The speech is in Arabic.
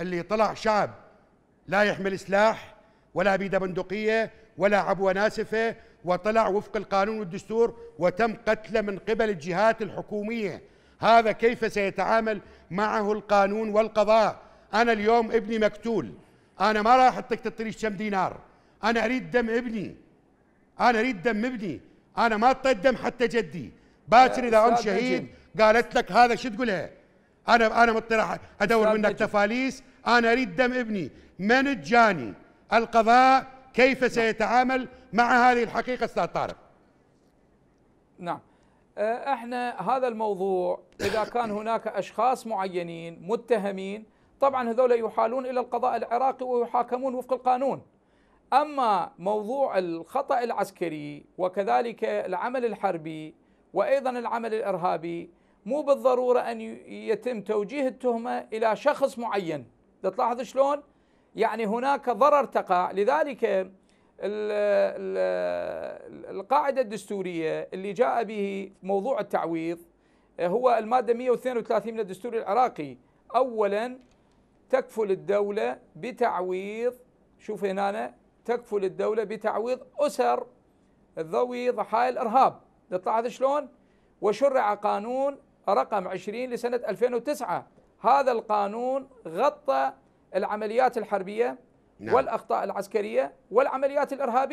اللي طلع شعب لا يحمل سلاح ولا بيده بندقية ولا عبوة ناسفة وطلع وفق القانون والدستور وتم قتله من قبل الجهات الحكومية هذا كيف سيتعامل معه القانون والقضاء أنا اليوم ابني مقتول أنا ما راح أحطك تطريش كم دينار أنا أريد دم ابني أنا أريد دم ابني أنا ما اعطيت دم حتى جدي باكر إذا أم شهيد قالت لك هذا شو تقولها انا انا مضطر ادور منك تفاليس انا اريد دم ابني من الجاني القضاء كيف نعم. سيتعامل مع هذه الحقيقه استاذ طارق نعم آه، احنا هذا الموضوع اذا كان هناك اشخاص معينين متهمين طبعا هذول يحالون الى القضاء العراقي ويحاكمون وفق القانون اما موضوع الخطا العسكري وكذلك العمل الحربي وايضا العمل الارهابي مو بالضرورة أن يتم توجيه التهمة إلى شخص معين تلاحظ شلون يعني هناك ضرر تقع لذلك القاعدة الدستورية اللي جاء به موضوع التعويض آه، هو المادة 132 من الدستور العراقي أولا تكفل الدولة بتعويض شوف هنا أنا تكفل الدولة بتعويض أسر ذوي ضحايا الإرهاب تلاحظ شلون وشرع قانون رقم 20 لسنة 2009 هذا القانون غطى العمليات الحربية نعم. والأخطاء العسكرية والعمليات الإرهابية